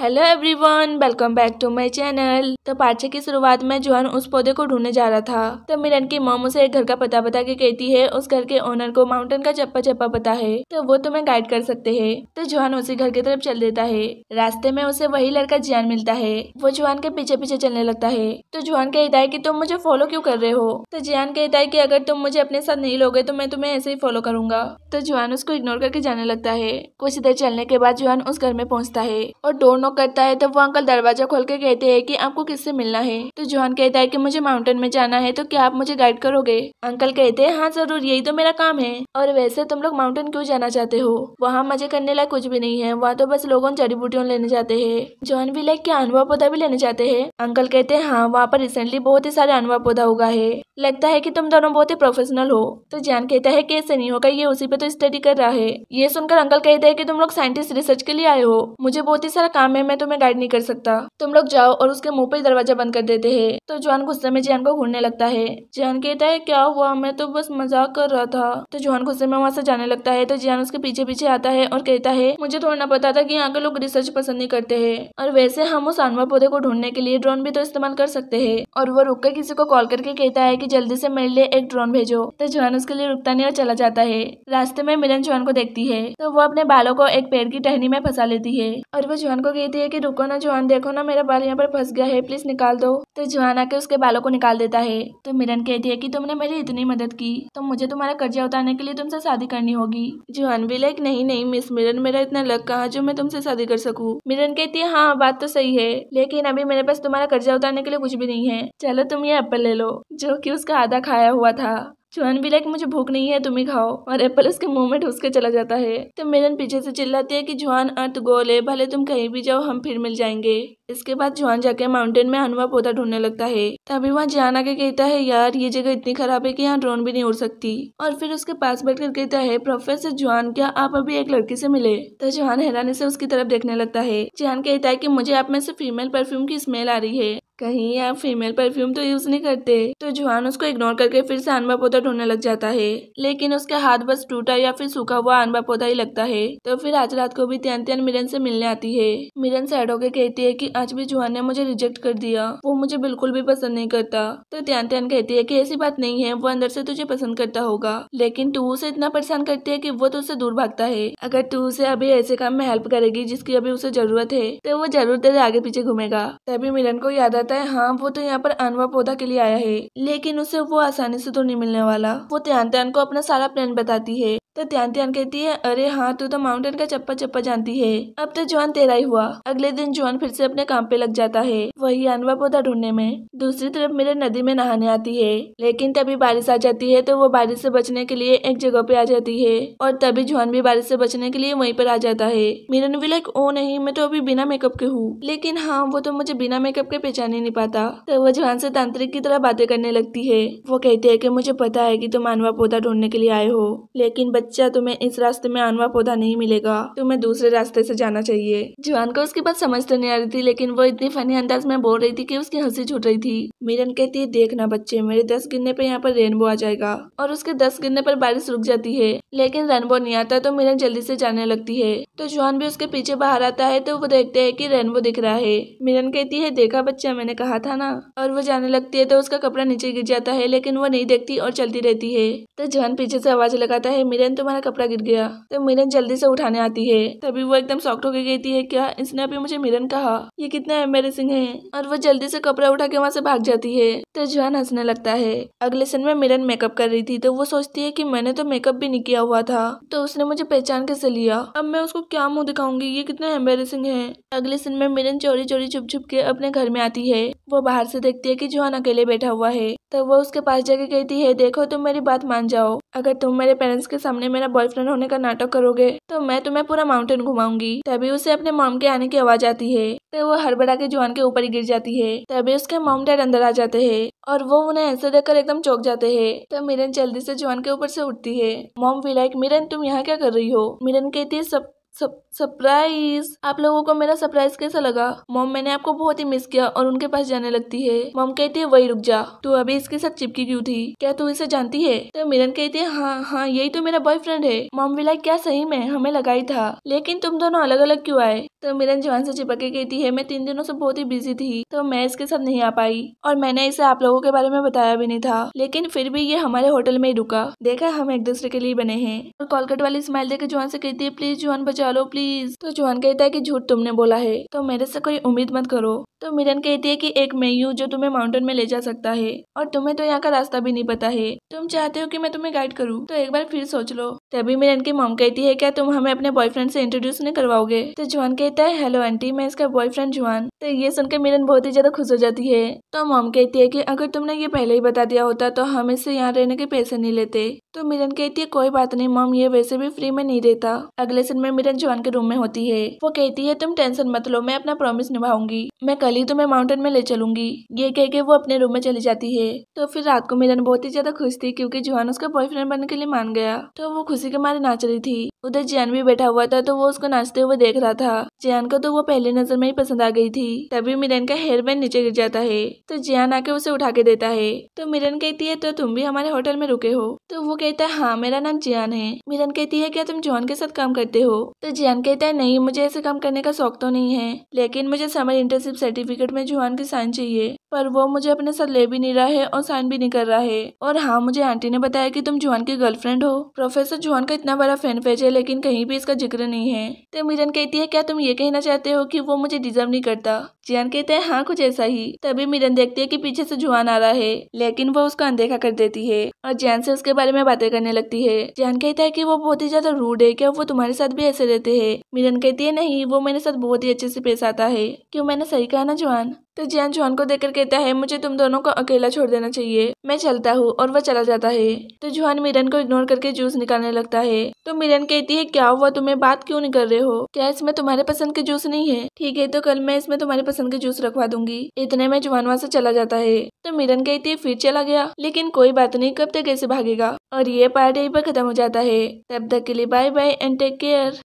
hello everyone welcome back to my channel तो पार्चे की शुरुआत में जोहन उस पौधे को ढूंढने जा रहा था तो मिलन की मोम उसे एक घर का पता बता के कहती है उस घर के ओनर को माउंटेन का चप्पा चप्पा पता है तो वो तुम्हें गाइड कर सकते हैं तो जोहन उसी घर की तरफ चल देता है रास्ते में उसे वही लड़का जियान मिलता है वो जुहान के पीछे पीछे चलने लगता है तो जुहान कहता है की तुम मुझे फॉलो क्यूँ कर रहे हो तो जियान कहता है की अगर तुम मुझे अपने साथ नहीं लोगे तो मैं तुम्हें ऐसे ही फॉलो करूंगा तो जुहान उसको इग्नोर करके जाने लगता है कुछ देर चलने के बाद जुहान उस घर में पहुँचता है और डोर नोक करता है तब वो अंकल दरवाजा खोल के कहते हैं कि आपको किससे मिलना है तो जोहान कहता है कि मुझे माउंटेन में जाना है तो क्या आप मुझे गाइड करोगे अंकल कहते हैं हाँ जरूर यही तो मेरा काम है और वैसे तुम लोग माउंटेन क्यों जाना चाहते हो वहाँ मजे करने लायक कुछ भी नहीं है वहाँ तो बस लोगों जड़ी बूटियों लेने जाते हैं जोहन भी लाइक क्या अनुवा पौधा भी लेने जाते हैं अंकल कहते हैं हाँ वहाँ पर रिसेंटली बहुत ही सारे अनुवा पौधा होगा है लगता है की तुम दोनों बहुत ही प्रोफेशनल हो तो जान कहता है कैसे नहीं होगा ये उसी पे तो स्टडी कर रहा है ये सुनकर अंकल कहते हैं कि तुम लोग साइंटिस्ट रिसर्च के लिए आए हो मुझे बहुत ही सारा काम समय तो मैं तुम्हें गाइड नहीं कर सकता तुम लोग जाओ और उसके मुंह पर दरवाजा बंद कर देते हैं तो जॉन गुस्से में जैन को घूरने लगता है जैन कहता है क्या हुआ मैं तो बस मजाक कर रहा था तो जॉन गुस्से में वहाँ से जाने लगता है तो जैन उसके पीछे पीछे आता है और कहता है मुझे थोड़ा ना पता था की यहाँ के लोग रिसर्च पसंद नहीं करते है और वैसे हम उस आनवा पौधे को ढूंढने के लिए ड्रोन भी तो इस्तेमाल कर सकते है और वो रुक कर किसी को कॉल करके कहता है की जल्दी से मेरे लिए एक ड्रोन भेजो तो जॉन उसके लिए रुकता नहीं और चला जाता है रास्ते में मिलन जॉन को देखती है तो वो अपने बालों को एक पेड़ की टहनी में फंसा लेती है और वो जॉन को कही थी कि रुको ना जुआन देखो ना मेरा बाल यहाँ पर फंस गया है प्लीज निकाल दो तो जुआन आके उसके बालों को निकाल देता है तो मिरन कहती है कि तुमने मेरी इतनी मदद की तो मुझे तुम्हारा कर्जा उतारने के लिए तुमसे शादी करनी होगी जुआन भी लाइक नहीं नहीं मिस मिरन मेरा इतना लग कहा जो मैं तुमसे शादी कर सकूँ मिरन कहती है हाँ बात तो सही है लेकिन अभी मेरे पास तुम्हारा कर्जा उतारने के लिए कुछ भी नहीं है चलो तुम ये एप्पल ले लो जो की उसका आधा खाया हुआ था चुहन भी लाइक मुझे भूख नहीं है तुम ही खाओ और एप्पल उसके मुंह में ढूस के चला जाता है तो मिलन पीछे से चिल्लाती है कि जुआन अर्थ गोल है भले तुम कहीं भी जाओ हम फिर मिल जाएंगे इसके बाद जुआन जाके माउंटेन में हनुमा पौधा ढूंढने लगता है तभी वहाँ जान आके कहता है यार ये जगह इतनी खराब है कि यहाँ ड्रोन भी नहीं उड़ सकती और फिर उसके पास बैठ कर कहता है प्रोफेसर जुआन क्या आप अभी एक लड़की से मिले तो जुआन हैरानी से उसकी तरफ देखने लगता है जुआन कहता है की मुझे आप में से फीमेल परफ्यूम की स्मेल आ रही है कहीं आप फीमेल परफ्यूम तो यूज नहीं करते तो जुहान उसको इग्नोर करके फिर से आनबा पौधा ढूंढने लग जाता है लेकिन उसका हाथ बस टूटा या फिर सूखा हुआ आनबा पौधा ही लगता है तो फिर आज रात को भी त्यान त्यान मिरन से मिलने आती है मिरन साइड होकर कहती है कि आज भी जुहान ने मुझे रिजेक्ट कर दिया वो मुझे बिल्कुल भी पसंद नहीं करता तो त्यान त्यान कहती है की ऐसी बात नहीं है वो अंदर से तुझे पसंद करता होगा लेकिन तू उसे इतना परेशान करती है की वो तो उसे दूर भागता है अगर तू उसे अभी ऐसे काम में हेल्प करेगी जिसकी अभी उसे जरूरत है तो वो जरूर तेरे आगे पीछे घूमेगा तभी मिलन को याद कहता है हाँ वो तो यहाँ पर अनवर पौधा के लिए आया है लेकिन उसे वो आसानी से तो नहीं मिलने वाला वो त्यान त्यान को अपना सारा प्लान बताती है तो त्यान त्यान कहती है अरे हाँ तू तो माउंटेन का चप्पा चप्पा जानती है अब तो जुआन तेरा ही हुआ अगले दिन जुआन फिर से अपने काम पे लग जाता है वही अनवा पौधा ढूंढने में दूसरी तरफ मेरे नदी में नहाने आती है लेकिन तभी बारिश आ जाती है तो वो बारिश से बचने के लिए एक जगह पे आ जाती है और तभी जुआन भी बारिश से बचने के लिए वही पर आ जाता है मेरा भी लाइक ओ नहीं मैं तो अभी बिना मेकअप के हूँ लेकिन हाँ वो तो मुझे बिना मेकअप के पहचाने नहीं पाता तो वह जवान से तांत्रिक की तरह बातें करने लगती है वो कहती है कि मुझे पता है कि तुम आनवा पौधा ढूंढने के लिए आए हो लेकिन बच्चा तुम्हें इस रास्ते में आनवा पौधा नहीं मिलेगा तुम्हें दूसरे रास्ते से जाना चाहिए जवान को उसकी बात समझ तो नहीं आ रही थी लेकिन वो इतनी फनी अंदाज में बोल रही थी की उसकी हंसी छूट रही थी मिरन कहती है देखना बच्चे मेरे दस गिरने पर यहाँ पर रेनबो आ जाएगा और उसके दस गिरने पर बारिश रुक जाती है लेकिन रेनबो नहीं आता तो मिरन जल्दी से जाने लगती है तो जुआन भी उसके पीछे बाहर आता है तो वो देखते है की रेनबो दिख रहा है मिरन कहती है देखा बच्चा मैंने कहा था ना और वो जाने लगती है तो उसका कपड़ा नीचे गिर जाता है लेकिन वो नहीं देखती और चलती रहती है तो जहन पीछे से आवाज लगाता है मिरन तुम्हारा कपड़ा गिर गया तो मिरन जल्दी से उठाने आती है तभी वो एकदम सॉफ्ट होकर गई है क्या इसने अभी मुझे मिरन कहा ये कितना एम्बेसिंग है और वो जल्दी से कपड़ा उठा के वहाँ से भाग जाती है तो जहन हंसने लगता है अगले सन में मिरन मेकअप कर रही थी तो वो सोचती है की मैंने तो मेकअप भी नहीं किया हुआ था तो उसने मुझे पहचान कैसे लिया अब मैं उसको क्या मुँह दिखाऊंगी ये कितना एम्बेसिंग है अगले सन में मिरन चोरी चोरी छुप छुप के अपने घर में आती है है वो बाहर से देखती है कि जोहान अकेले बैठा हुआ है तो वो उसके पास जाके कहती है देखो तुम मेरी बात मान जाओ अगर तुम मेरे पेरेंट्स के सामने मेरा बॉयफ्रेंड होने का नाटक करोगे तो मैं तुम्हें पूरा माउंटेन घुमाऊंगी तभी उसे अपने मॉम के आने की आवाज आती है तो वो हड़बड़ा के जुआन के ऊपर ही गिर जाती है तभी उसके मॉम डैड अंदर आ जाते हैं और वो उन्हें ऐसे देखकर एकदम चौक जाते हैं तो मिरन जल्दी से जुआन के ऊपर से उठती है मॉम विलायक मिरन तुम यहाँ क्या कर रही हो मिरन कहती है सब सरप्राइज आप लोगों को मेरा सरप्राइज कैसा लगा मॉम मैंने आपको बहुत ही मिस किया और उनके पास जाने लगती है मॉम कहती है वही रुक जा तू अभी इसके साथ चिपकी क्यों थी क्या तू इसे जानती है तो मिलन कहती है हाँ हाँ यही तो मेरा बॉयफ्रेंड है मॉम विलाई क्या सही में हमें लगाई था लेकिन तुम दोनों अलग अलग क्यों आए तो मिलन जवान से चिपक के कहती है मैं तीन दिनों से बहुत ही बिजी थी तो मैं इसके साथ नहीं आ पाई और मैंने इसे आप लोगों के बारे में बताया भी नहीं था लेकिन फिर भी ये हमारे होटल में ही रुका देखा हम एक दूसरे के लिए बने हैं और कॉलकट वाली स्माइल देकर जुआन से कहती है प्लीज जुआन बचा लो प्लीज तो जुआन कहता है की झूठ तुमने बोला है तो मेरे से कोई उम्मीद मत करो तो मिलन कहती है की एक मैं जो तुम्हें माउंटेन में ले जा सकता है और तुम्हें तो यहाँ का रास्ता भी नहीं पता है तुम चाहते हो की मैं तुम्हें गाइड करूँ तो एक बार फिर सोच लो तभी मिलन की मोम कहती है क्या तुम हमें अपने बॉयफ्रेंड से इंट्रोड्यूस नहीं करवाओगे तो जुआन कहती कहता है हेलो आंटी मैं इसका बॉयफ्रेंड जुआन तो ये सुनकर मिलन बहुत ही ज्यादा खुश हो जाती है तो मोम कहती है कि अगर तुमने ये पहले ही बता दिया होता तो हम इससे यहाँ रहने के पैसे नहीं लेते तो मिलन कहती है कोई बात नहीं मोम ये वैसे भी फ्री में नहीं रहता अगले दिन में मिलन जुआन के रूम में होती है वो कहती है तुम टेंशन मत लो मैं अपना प्रोमिस निभाऊंगी मैं कल ही तुम्हें माउंटेन में ले चलूंगी ये कह के वो अपने रूम में चली जाती है तो फिर रात को मिलन बहुत ही ज्यादा खुश थी क्यूँकी जुआन उसका बॉयफ्रेंड बनने के लिए मान गया तो वो खुशी के मारे नाच रही थी उधर जैन भी बैठा हुआ था तो वो उसको नाचते हुए देख रहा था जियान को तो वो पहले नजर में ही पसंद आ गई थी तभी मिरन का हेयर बैंड नीचे गिर जाता है तो जियान आके उसे उठा के देता है तो मिरन कहती है तो तुम भी हमारे होटल में रुके हो तो वो कहता है हाँ मेरा नाम जियान है मिरन कहती है क्या तुम जॉन के साथ काम करते हो तो जियान कहता है नहीं मुझे ऐसे काम करने का शौक तो नहीं है लेकिन मुझे समर इंटर्नशिप सर्टिफिकेट में जुहान की साइन चाहिए पर वो मुझे अपने साथ ले भी नहीं रहा है और साइन भी नहीं कर रहा है और हाँ मुझे आंटी ने बताया कि तुम जुहान की गर्लफ्रेंड हो प्रोफेसर जोहन का इतना बड़ा फैन पेज है लेकिन कहीं भी इसका जिक्र नहीं है तो मिरन कहती है क्या तुम ये कहना चाहते हो कि वो मुझे डिज़र्व नहीं करता जियान कहते हैं हाँ कुछ ऐसा ही तभी मिरन देखती है कि पीछे से जुआन आ रहा है लेकिन वो उसका अनदेखा कर देती है और जैन से उसके बारे में बातें करने लगती है जैन कहता है कि वो बहुत ही ज्यादा रूड है क्या वो तुम्हारे साथ भी ऐसे रहते हैं मिरन कहती है नहीं वो मेरे साथ बहुत ही अच्छे से पेश आता है क्यों मैंने सही कहा ना जुआन तो जैन जुआन को देखकर कहता है मुझे तुम दोनों को अकेला छोड़ देना चाहिए मैं चलता हूँ और वह चला जाता है तो जुआन मिरन को इग्नोर करके जूस निकालने लगता है तो मिरन कहती है क्या हुआ तुम्हें बात क्यों नहीं कर रहे हो क्या इसमें तुम्हारे पसंद के जूस नहीं है ठीक है तो कल मैं इसमें तुम्हारे पसंद पसंद के जूस रखवा दूंगी इतने में जुआन वहाँ से चला जाता है तो मिरन कहती है फिर चला गया लेकिन कोई बात नहीं कब तक ऐसे भागेगा और ये पार्ट यही पर खत्म हो जाता है तब तक के लिए bye bye and take care